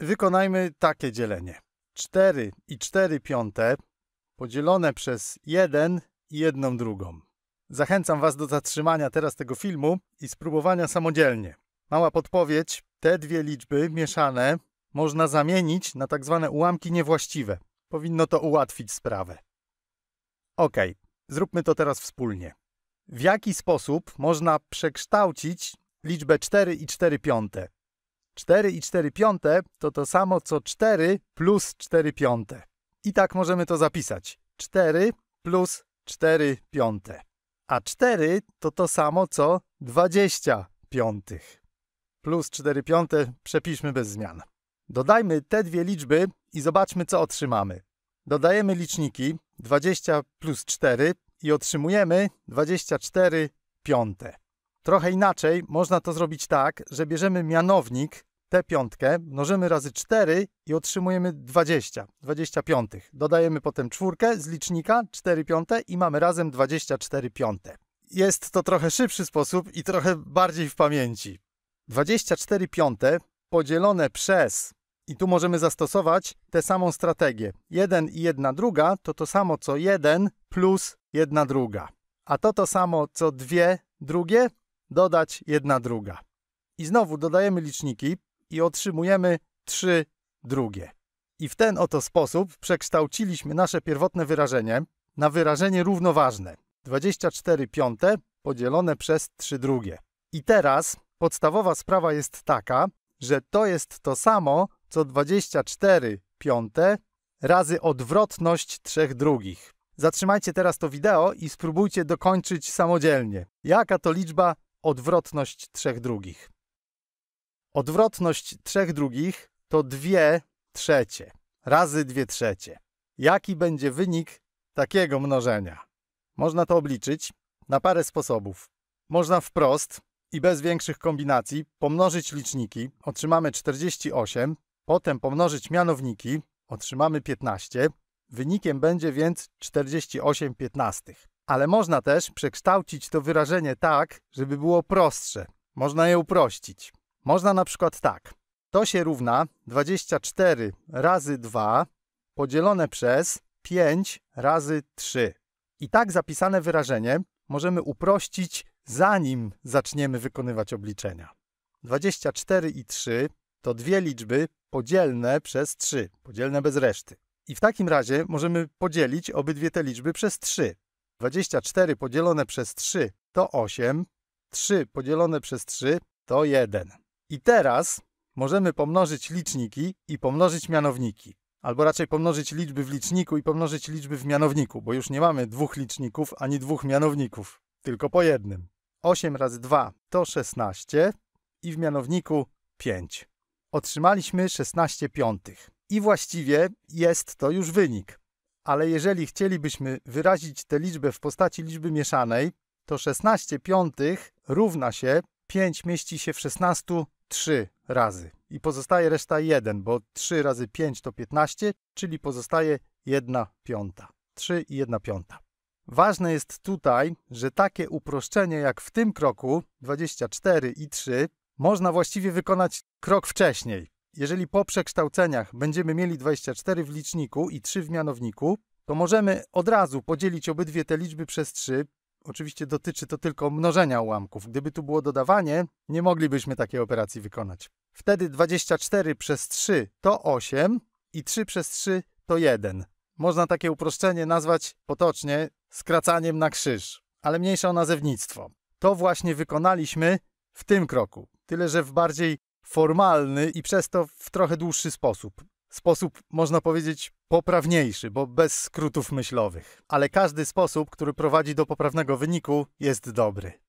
Wykonajmy takie dzielenie. 4 i 4 piąte podzielone przez 1 i 1 drugą. Zachęcam Was do zatrzymania teraz tego filmu i spróbowania samodzielnie. Mała podpowiedź, te dwie liczby mieszane można zamienić na tak zwane ułamki niewłaściwe. Powinno to ułatwić sprawę. Ok, zróbmy to teraz wspólnie. W jaki sposób można przekształcić liczbę 4 i 4 piąte? 4 i 4 piąte to to samo co 4 plus 4 piąte. I tak możemy to zapisać. 4 plus 4 piąte. A 4 to to samo co 20 piątych. Plus 4 piąte przepiszmy bez zmian. Dodajmy te dwie liczby i zobaczmy co otrzymamy. Dodajemy liczniki 20 plus 4 i otrzymujemy 24 piąte. Trochę inaczej można to zrobić tak, że bierzemy mianownik tę piątkę, mnożymy razy 4 i otrzymujemy 20, 25. Dodajemy potem czwórkę z licznika, 4 piąte i mamy razem 24 piąte. Jest to trochę szybszy sposób i trochę bardziej w pamięci. 24 piąte podzielone przez i tu możemy zastosować tę samą strategię. 1 i 1 druga to to samo co 1 plus 1 druga. A to to samo co 2 drugie dodać jedna druga. I znowu dodajemy liczniki i otrzymujemy trzy drugie. I w ten oto sposób przekształciliśmy nasze pierwotne wyrażenie na wyrażenie równoważne 24 piąte podzielone przez 3 drugie. I teraz podstawowa sprawa jest taka, że to jest to samo co 24 piąte razy odwrotność 3 drugich. Zatrzymajcie teraz to wideo i spróbujcie dokończyć samodzielnie. Jaka to liczba odwrotność trzech drugich. Odwrotność trzech drugich to dwie trzecie razy dwie trzecie. Jaki będzie wynik takiego mnożenia? Można to obliczyć na parę sposobów. Można wprost i bez większych kombinacji pomnożyć liczniki, otrzymamy 48, potem pomnożyć mianowniki, otrzymamy 15. Wynikiem będzie więc 48 piętnastych. Ale można też przekształcić to wyrażenie tak, żeby było prostsze. Można je uprościć. Można na przykład tak. To się równa 24 razy 2 podzielone przez 5 razy 3. I tak zapisane wyrażenie możemy uprościć zanim zaczniemy wykonywać obliczenia. 24 i 3 to dwie liczby podzielne przez 3, podzielne bez reszty. I w takim razie możemy podzielić obydwie te liczby przez 3. 24 podzielone przez 3 to 8, 3 podzielone przez 3 to 1. I teraz możemy pomnożyć liczniki i pomnożyć mianowniki. Albo raczej pomnożyć liczby w liczniku i pomnożyć liczby w mianowniku, bo już nie mamy dwóch liczników ani dwóch mianowników, tylko po jednym. 8 razy 2 to 16 i w mianowniku 5. Otrzymaliśmy 16 piątych. I właściwie jest to już wynik ale jeżeli chcielibyśmy wyrazić tę liczbę w postaci liczby mieszanej, to 16 piątych równa się 5 mieści się w 16 3 razy i pozostaje reszta 1, bo 3 razy 5 to 15, czyli pozostaje 1 piąta. 3 i 1 piąta. Ważne jest tutaj, że takie uproszczenie jak w tym kroku 24 i 3 można właściwie wykonać krok wcześniej, jeżeli po przekształceniach będziemy mieli 24 w liczniku i 3 w mianowniku, to możemy od razu podzielić obydwie te liczby przez 3. Oczywiście dotyczy to tylko mnożenia ułamków. Gdyby tu było dodawanie, nie moglibyśmy takiej operacji wykonać. Wtedy 24 przez 3 to 8 i 3 przez 3 to 1. Można takie uproszczenie nazwać potocznie skracaniem na krzyż, ale mniejsze o nazewnictwo. To właśnie wykonaliśmy w tym kroku, tyle że w bardziej formalny i przez to w trochę dłuższy sposób. Sposób, można powiedzieć, poprawniejszy, bo bez skrótów myślowych. Ale każdy sposób, który prowadzi do poprawnego wyniku, jest dobry.